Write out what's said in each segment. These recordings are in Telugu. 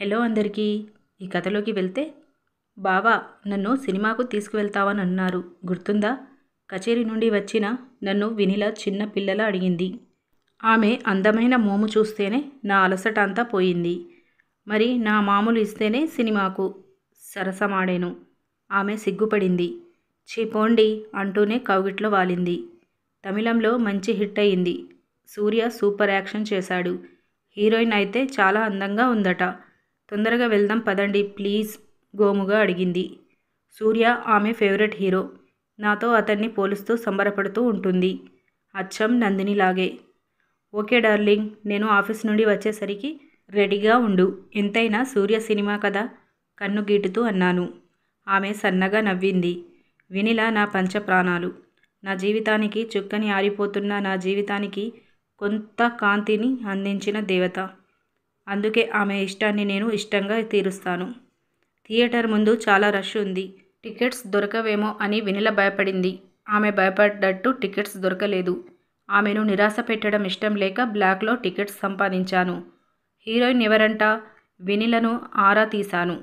హలో అందరికీ ఈ కథలోకి వెళ్తే బావా నన్ను సినిమాకు తీసుకువెళ్తావని అన్నారు గుర్తుందా కచేరీ నుండి వచ్చిన నన్ను వినిల చిన్న పిల్లల అడిగింది ఆమె అందమైన మోము చూస్తేనే నా అలసట అంతా పోయింది మరి నా మామూలు ఇస్తేనే సినిమాకు సరసమాడాను ఆమె సిగ్గుపడింది చీపోండి అంటూనే కౌగిట్లో వాలింది తమిళంలో మంచి హిట్ అయింది సూర్య సూపర్ యాక్షన్ చేశాడు హీరోయిన్ అయితే చాలా అందంగా ఉందట తొందరగా వెళ్దాం పదండి ప్లీజ్ గోముగా అడిగింది సూర్య ఆమె ఫేవరెట్ హీరో నాతో అతన్ని పోలుస్తూ సంబరపడుతూ ఉంటుంది అచ్చం నందినిలాగే ఓకే డార్లింగ్ నేను ఆఫీస్ నుండి వచ్చేసరికి రెడీగా ఉండు ఎంతైనా సూర్య సినిమా కదా కన్ను గీటుతూ అన్నాను ఆమె సన్నగా నవ్వింది వినిలా నా పంచ ప్రాణాలు నా జీవితానికి చుక్కని ఆరిపోతున్న నా జీవితానికి కొంత కాంతిని అందించిన దేవత అందుకే ఆమె ఇష్టాన్ని నేను ఇష్టంగా తీరుస్తాను థియేటర్ ముందు చాలా రష్ ఉంది టికెట్స్ దొరకవేమో అని వినిల భయపడింది ఆమె భయపడ్డట్టు టికెట్స్ దొరకలేదు ఆమెను నిరాశ పెట్టడం ఇష్టం లేక బ్లాక్లో టికెట్స్ సంపాదించాను హీరోయిన్ ఎవరంట వినిలను ఆరా తీశాను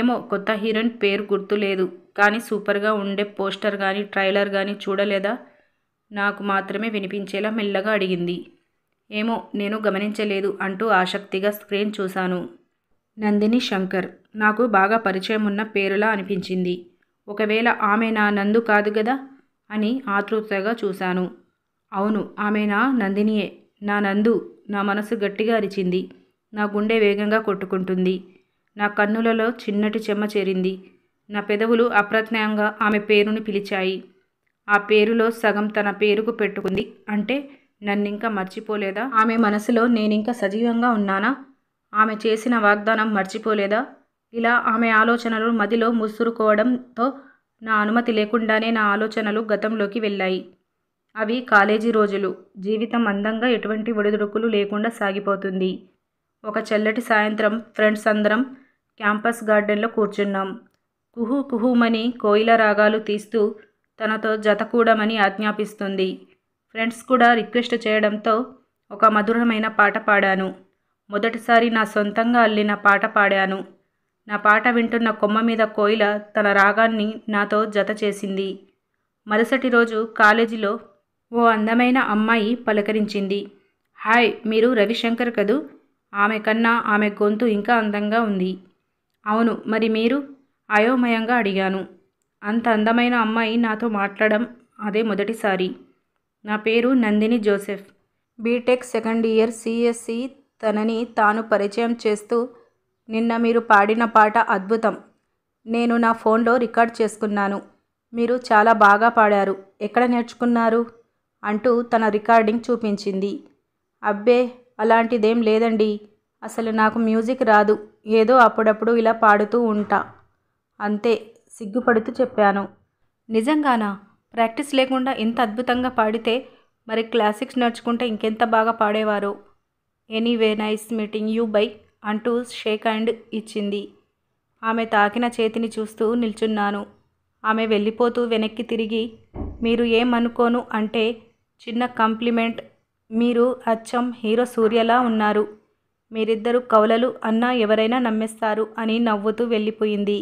ఏమో కొత్త హీరోయిన్ పేరు గుర్తులేదు కానీ సూపర్గా ఉండే పోస్టర్ కానీ ట్రైలర్ కానీ చూడలేదా నాకు మాత్రమే వినిపించేలా మెల్లగా అడిగింది ఏమో నేను గమనించలేదు అంటూ ఆసక్తిగా స్క్రీన్ చూశాను నందిని శంకర్ నాకు బాగా పరిచయం ఉన్న పేరులా అనిపించింది ఒకవేళ ఆమె నా నందు కాదు కదా అని ఆతృతగా చూశాను అవును ఆమె నా నందినియే నా నందు నా మనసు గట్టిగా అరిచింది నా గుండె వేగంగా కొట్టుకుంటుంది నా కన్నులలో చిన్నటి చెమ్మ చేరింది నా పెదవులు అప్రత్యయంగా ఆమె పేరుని పిలిచాయి ఆ పేరులో సగం తన పేరుకు పెట్టుకుంది అంటే నన్ను ఇంకా మర్చిపోలేదా ఆమె మనసులో నేనింకా సజీవంగా ఉన్నానా ఆమె చేసిన వాగ్దానం మర్చిపోలేదా ఇలా ఆమె ఆలోచనలు మదిలో ముసురుకోవడంతో నా అనుమతి లేకుండానే నా ఆలోచనలు గతంలోకి వెళ్ళాయి అవి కాలేజీ రోజులు జీవితం అందంగా ఎటువంటి ఒడిదుడుకులు లేకుండా సాగిపోతుంది ఒక చల్లటి సాయంత్రం ఫ్రెండ్స్ అందరం క్యాంపస్ గార్డెన్లో కూర్చున్నాం కుహు కుహుమని కోయిల రాగాలు తీస్తూ తనతో జతకూడమని ఆజ్ఞాపిస్తుంది ఫ్రెండ్స్ కూడా రిక్వెస్ట్ చేయడంతో ఒక మధురమైన పాట పాడాను మొదటిసారి నా సొంతంగా అల్లిన పాట పాడాను నా పాట వింటున్న కొమ్మ మీద కోయిల తన రాగాన్ని నాతో జత చేసింది మరుసటి రోజు కాలేజీలో ఓ అందమైన అమ్మాయి పలకరించింది హాయ్ మీరు రవిశంకర్ కదూ ఆమె కన్నా ఆమె గొంతు ఇంకా అందంగా ఉంది అవును మరి మీరు అయోమయంగా అడిగాను అంత అందమైన అమ్మాయి నాతో మాట్లాడడం అదే మొదటిసారి నా పేరు Nandini Joseph B Tech second year CSC తనని తాను పరిచయం చేస్తూ నిన్న మీరు పాడిన పాట అద్భుతం నేను నా ఫోన్లో రికార్డ్ చేసుకున్నాను మీరు చాలా బాగా పాడారు ఎక్కడ నేర్చుకున్నారు అంటూ తన రికార్డింగ్ చూపించింది అబ్బే అలాంటిదేం లేదండి అసలు నాకు మ్యూజిక్ రాదు ఏదో అప్పుడప్పుడు ఇలా పాడుతూ ఉంటా అంతే సిగ్గుపడుతూ చెప్పాను నిజంగానా ప్రాక్టీస్ లేకుండా ఇంత అద్భుతంగా పాడితే మరి క్లాసిక్స్ నడుచుకుంటే ఇంకెంత బాగా పాడేవారు anyway nice meeting you bye అంటూ షేక్ హ్యాండ్ ఇచ్చింది ఆమె తాకిన చేతిని చూస్తూ నిల్చున్నాను ఆమె వెళ్ళిపోతూ వెనక్కి తిరిగి మీరు ఏమనుకోను అంటే చిన్న కాంప్లిమెంట్ మీరు అచ్చం హీరో సూర్యలా ఉన్నారు మీరిద్దరు కవలలు అన్నా ఎవరైనా నమ్మేస్తారు అని నవ్వుతూ వెళ్ళిపోయింది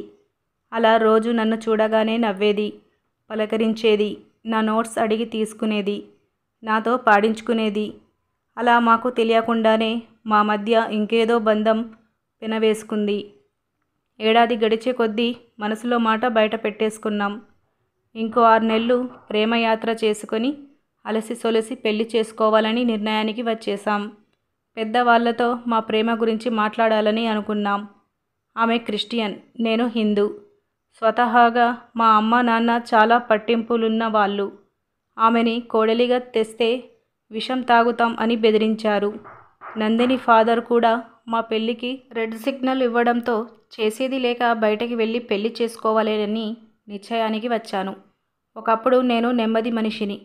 అలా రోజు నన్ను చూడగానే నవ్వేది పలకరించేది నా నోట్స్ అడిగి తీసుకునేది నాతో పాడించుకునేది అలా మాకు తెలియకుండానే మా మధ్య ఇంకేదో బంధం పెనవేసుకుంది ఏడాది గడిచే కొద్దీ మనసులో మాట బయట పెట్టేసుకున్నాం ఇంకో ఆరు నెలలు ప్రేమయాత్ర చేసుకొని అలసి సొలసి పెళ్లి చేసుకోవాలని నిర్ణయానికి వచ్చేసాం పెద్దవాళ్లతో మా ప్రేమ గురించి మాట్లాడాలని అనుకున్నాం ఆమె క్రిస్టియన్ నేను హిందూ స్వతహాగా మా అమ్మ నాన్న చాలా పట్టింపులున్న వాళ్ళు ఆమెని కోడలిగా తెస్తే విషం తాగుతాం అని బెదిరించారు నందిని ఫాదర్ కూడా మా పెళ్ళికి రెడ్ సిగ్నల్ ఇవ్వడంతో చేసేది లేక బయటకి వెళ్ళి పెళ్లి చేసుకోవాలేనని నిశ్చయానికి వచ్చాను ఒకప్పుడు నేను నెమ్మది మనిషిని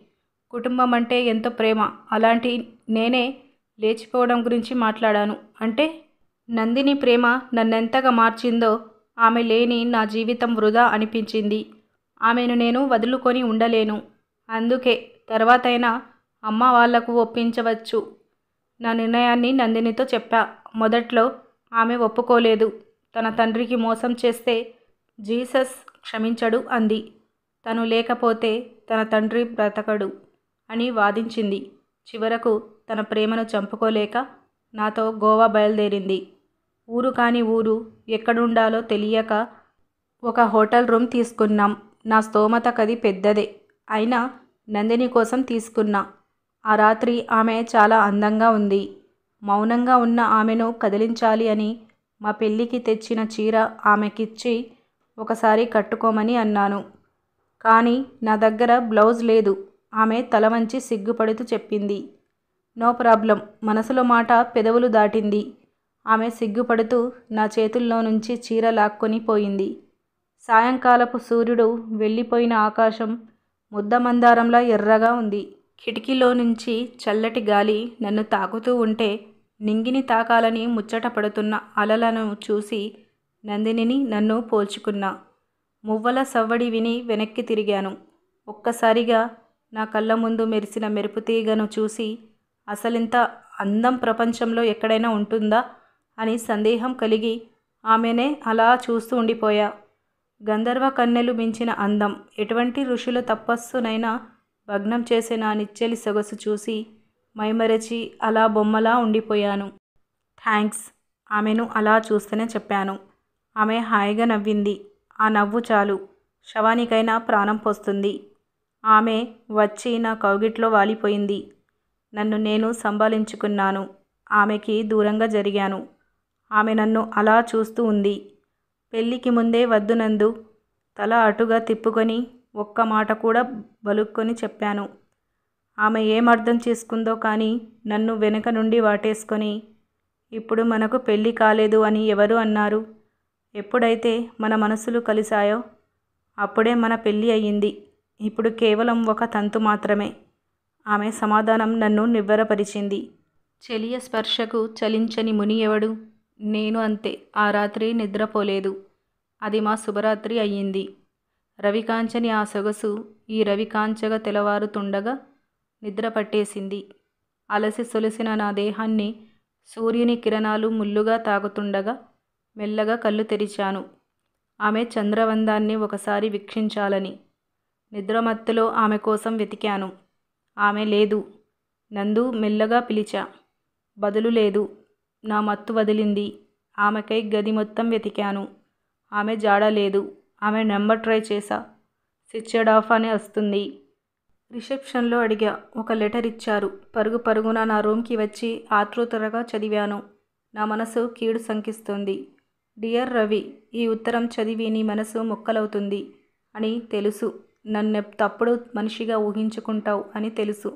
కుటుంబం అంటే ఎంతో ప్రేమ అలాంటి నేనే లేచిపోవడం గురించి మాట్లాడాను అంటే నందిని ప్రేమ నన్నెంతగా మార్చిందో ఆమె లేని నా జీవితం వృధా అనిపించింది ఆమెను నేను వదులుకొని ఉండలేను అందుకే తర్వాతైనా అమ్మ వాళ్లకు ఒప్పించవచ్చు నా నిర్ణయాన్ని నందినితో చెప్పా మొదట్లో ఆమె ఒప్పుకోలేదు తన తండ్రికి మోసం చేస్తే జీసస్ క్షమించడు అంది తను లేకపోతే తన తండ్రి బ్రతకడు అని వాదించింది చివరకు తన ప్రేమను చంపుకోలేక నాతో గోవా బయలుదేరింది ఊరు కాని ఊరు ఎక్కడుండాలో తెలియక ఒక హోటల్ రూమ్ తీసుకున్నాం నా స్తోమత కది పెద్దదే అయినా నందిని కోసం తీసుకున్నా ఆ రాత్రి ఆమె చాలా అందంగా ఉంది మౌనంగా ఉన్న ఆమెను కదిలించాలి అని మా పెళ్ళికి తెచ్చిన చీర ఆమెకిచ్చి ఒకసారి కట్టుకోమని అన్నాను కానీ నా దగ్గర బ్లౌజ్ లేదు ఆమె తల వంచి సిగ్గుపడుతూ చెప్పింది నో ప్రాబ్లం మనసులో మాట పెదవులు దాటింది ఆమె సిగ్గుపడుతూ నా చేతుల్లో నుంచి చీర లాక్కొని పోయింది సాయంకాలపు సూర్యుడు వెళ్ళిపోయిన ఆకాశం ముద్దమందారంలా ఎర్రగా ఉంది కిటికీలో నుంచి చల్లటి గాలి నన్ను తాకుతూ ఉంటే నింగిని తాకాలని ముచ్చట పడుతున్న అలలను చూసి నందినిని నన్ను పోల్చుకున్నా మువ్వల సవ్వడి విని వెనక్కి తిరిగాను ఒక్కసారిగా నా కళ్ళ ముందు మెరిసిన మెరుపు తీగను చూసి అసలింత అందం ప్రపంచంలో ఎక్కడైనా ఉంటుందా అని సందేహం కలిగి ఆమెనే అలా చూస్తూ ఉండిపోయా గంధర్వ కన్నెలు మించిన అందం ఎటువంటి ఋషుల తపస్సునైనా భగ్నం చేసే నా నిచ్చెలి సొగసు చూసి మైమరచి అలా బొమ్మలా ఉండిపోయాను థ్యాంక్స్ ఆమెను అలా చూస్తూనే చెప్పాను ఆమె హాయిగా నవ్వింది ఆ నవ్వు చాలు శవానికైనా ప్రాణం పోస్తుంది ఆమె వచ్చి నా కౌగిట్లో వాలిపోయింది నన్ను నేను సంభాలించుకున్నాను ఆమెకి దూరంగా జరిగాను ఆమె నన్ను అలా చూస్తూ ఉంది పెళ్ళికి ముందే వద్దు నందు తల అటుగా తిప్పుకొని ఒక్క మాట కూడా బలుక్కొని చెప్పాను ఆమె ఏమర్థం చేసుకుందో కానీ నన్ను వెనుక నుండి వాటేసుకొని ఇప్పుడు మనకు పెళ్ళి కాలేదు అని ఎవరు అన్నారు ఎప్పుడైతే మన మనసులు కలిశాయో అప్పుడే మన పెళ్ళి అయ్యింది ఇప్పుడు కేవలం ఒక తంతు మాత్రమే ఆమె సమాధానం నన్ను నివ్వరపరిచింది చెలియ స్పర్శకు చలించని ముని ఎవడు నేను అంతే ఆ రాత్రి నిద్రపోలేదు అది మా శుభరాత్రి అయ్యింది రవికాంచని ఆ సొగసు ఈ రవికాంచగా తెలవారుతుండగా నిద్ర పట్టేసింది అలసి సొలిసిన నా దేహాన్ని సూర్యుని కిరణాలు ముల్లుగా తాగుతుండగా మెల్లగా కళ్ళు తెరిచాను ఆమె చంద్రవందాన్ని ఒకసారి వీక్షించాలని నిద్రమత్తులో ఆమె కోసం వెతికాను ఆమె లేదు నందు మెల్లగా పిలిచా బదులు లేదు నా మత్తు వదిలింది ఆమెకై గది మొత్తం వెతికాను ఆమె జాడ లేదు ఆమె నెంబర్ ట్రై చేశా స్విచ్డ్ ఆఫ్ అని వస్తుంది రిసెప్షన్లో అడిగా ఒక లెటర్ ఇచ్చారు పరుగు పరుగున నా రూమ్కి వచ్చి ఆతృతరగా చదివాను నా మనసు కీడు శంకిస్తుంది డియర్ రవి ఈ ఉత్తరం చదివి నీ మనసు మొక్కలవుతుంది అని తెలుసు నన్ను తప్పుడు మనిషిగా ఊహించుకుంటావు అని తెలుసు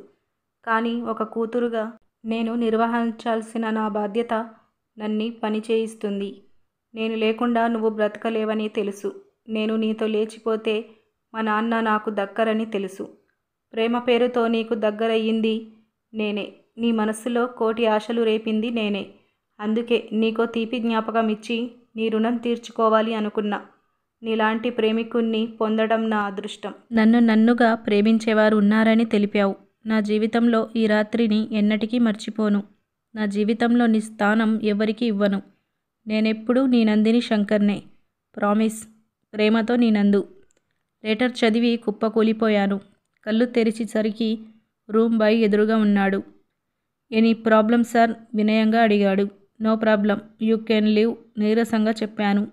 కానీ ఒక కూతురుగా నేను నిర్వహించాల్సిన నా బాధ్యత నన్ని పని చేయిస్తుంది నేను లేకుండా నువ్వు బ్రతకలేవని తెలుసు నేను నీతో లేచిపోతే మా నాన్న నాకు దక్కరని తెలుసు ప్రేమ పేరుతో నీకు దగ్గరయ్యింది నేనే నీ మనస్సులో కోటి ఆశలు రేపింది నేనే అందుకే నీకో తీపి జ్ఞాపకం ఇచ్చి నీ రుణం తీర్చుకోవాలి అనుకున్నా నీలాంటి ప్రేమికుణ్ణి పొందడం నా అదృష్టం నన్ను నన్నుగా ప్రేమించేవారు ఉన్నారని తెలిపావు నా జీవితంలో ఈ రాత్రిని ఎన్నటికీ మర్చిపోను నా జీవితంలోని స్థానం ఎవరికి ఇవ్వను నేనెప్పుడు నీ నందిని శంకర్నే ప్రామిస్ ప్రేమతో నీ నందు లెటర్ చదివి కుప్పకూలిపోయాను కళ్ళు సరికి రూమ్ బాయ్ ఎదురుగా ఉన్నాడు ఎనీ ప్రాబ్లం సార్ వినయంగా అడిగాడు no problem you can leave నీరసంగా చెప్పాను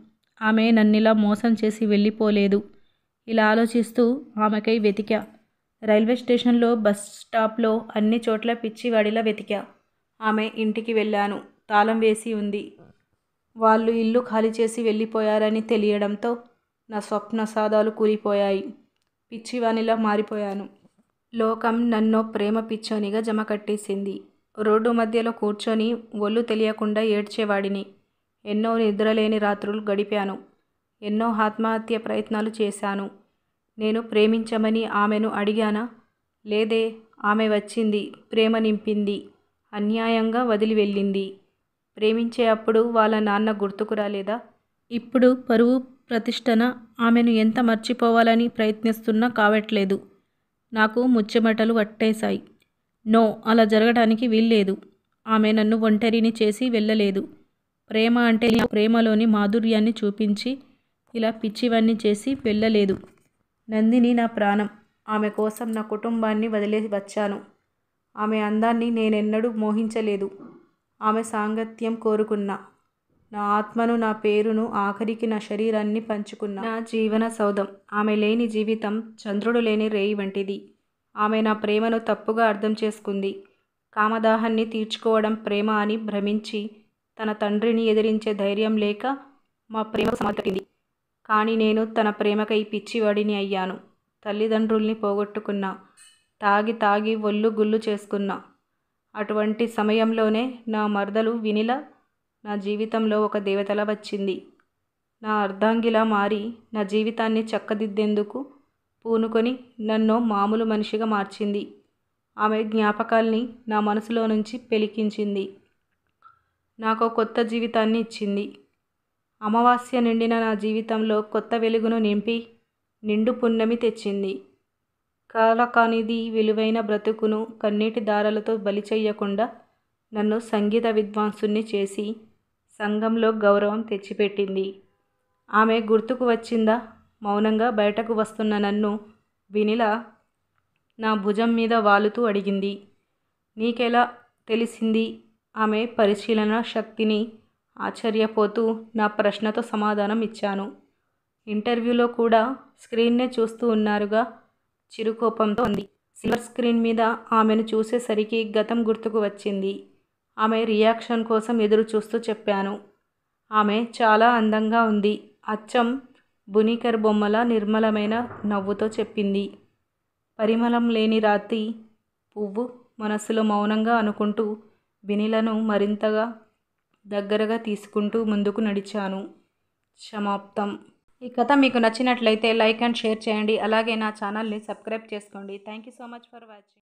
ఆమె నన్నిలా మోసం చేసి వెళ్ళిపోలేదు ఇలా ఆలోచిస్తూ ఆమెకై వెతికా రైల్వే స్టేషన్లో బస్ స్టాప్లో అన్ని చోట్ల పిచ్చివాడిలా వెతికా ఆమె ఇంటికి వెళ్ళాను తాళం వేసి ఉంది వాళ్ళు ఇల్లు ఖాళీ చేసి వెళ్ళిపోయారని తెలియడంతో నా స్వప్న సాదాలు కూలిపోయాయి పిచ్చివానిలా మారిపోయాను లోకం నన్ను ప్రేమ పిచ్చోనిగా జమ కట్టేసింది రోడ్డు మధ్యలో కూర్చొని ఒళ్ళు తెలియకుండా ఏడ్చేవాడిని ఎన్నో నిద్రలేని రాత్రులు గడిపాను ఎన్నో ఆత్మహత్య ప్రయత్నాలు చేశాను నేను ప్రేమించమని ఆమెను అడిగానా లేదే ఆమె వచ్చింది ప్రేమ నింపింది అన్యాయంగా వదిలి వెళ్ళింది ప్రేమించే అప్పుడు వాళ్ళ నాన్న గుర్తుకు రాలేదా ఇప్పుడు పరువు ప్రతిష్టన ఆమెను ఎంత మర్చిపోవాలని ప్రయత్నిస్తున్నా కావట్లేదు నాకు ముచ్చెమటలు అట్టేశాయి నో అలా జరగడానికి వీల్లేదు ఆమె నన్ను ఒంటరిని చేసి వెళ్ళలేదు ప్రేమ అంటే ప్రేమలోని మాధుర్యాన్ని చూపించి ఇలా పిచ్చివన్నీ చేసి వెళ్ళలేదు నందిని నా ప్రాణం ఆమె కోసం నా కుటుంబాన్ని వదిలేసి వచ్చాను ఆమె అందాన్ని నేనెన్నడూ మోహించలేదు ఆమె సాంగత్యం కోరుకున్నా నా ఆత్మను నా పేరును ఆఖరికి నా శరీరాన్ని పంచుకున్నా నా జీవన సౌధం ఆమె లేని జీవితం చంద్రుడు లేని రేయి వంటిది ఆమె నా ప్రేమను తప్పుగా అర్థం చేసుకుంది కామదాహాన్ని తీర్చుకోవడం ప్రేమ అని భ్రమించి తన తండ్రిని ఎదిరించే ధైర్యం లేక మా ప్రేమ సమర్థింది కానీ నేను తన ప్రేమకై పిచ్చివాడిని అయ్యాను తల్లిదండ్రుల్ని పోగొట్టుకున్నా తాగి తాగి ఒళ్ళు గుళ్ళు చేసుకున్నా అటువంటి సమయంలోనే నా మరదలు వినిల నా జీవితంలో ఒక దేవతల వచ్చింది నా అర్ధాంగిలా మారి నా జీవితాన్ని చక్కదిద్దేందుకు పూనుకొని నన్ను మామూలు మనిషిగా మార్చింది ఆమె జ్ఞాపకాల్ని నా మనసులో నుంచి పెలికించింది నాకు కొత్త జీవితాన్ని ఇచ్చింది అమావాస్య నిండిన నా జీవితంలో కొత్త వెలుగును నింపి నిండు పున్నమి తెచ్చింది కాలకానిది విలువైన బ్రతుకును కన్నీటి దారలతో బలి చేయకుండా నన్ను సంగీత విద్వాంసుని చేసి సంఘంలో గౌరవం తెచ్చిపెట్టింది ఆమె గుర్తుకు వచ్చిందా మౌనంగా బయటకు వస్తున్న నన్ను వినిల నా భుజం మీద వాలుతూ అడిగింది నీకెలా తెలిసింది ఆమె పరిశీలన శక్తిని ఆశ్చర్యపోతూ నా ప్రశ్నతో సమాధానం ఇచ్చాను ఇంటర్వ్యూలో కూడా స్క్రీన్నే చూస్తూ ఉన్నారుగా చిరుకోపంతో ఉంది సిల్వర్ స్క్రీన్ మీద ఆమెను చూసేసరికి గతం గుర్తుకు వచ్చింది ఆమె రియాక్షన్ కోసం ఎదురు చూస్తూ చెప్పాను ఆమె చాలా అందంగా ఉంది అచ్చం బునీకర్ బొమ్మల నిర్మలమైన నవ్వుతో చెప్పింది పరిమళం లేని రాతి పువ్వు మనస్సులో మౌనంగా అనుకుంటూ వినిలను మరింతగా దగ్గరగా తీసుకుంటూ ముందుకు నడిచాను సమాప్తం ఈ కథ మీకు నచ్చినట్లయితే లైక్ అండ్ షేర్ చేయండి అలాగే నా ఛానల్ని సబ్స్క్రైబ్ చేసుకోండి thank you so much for watching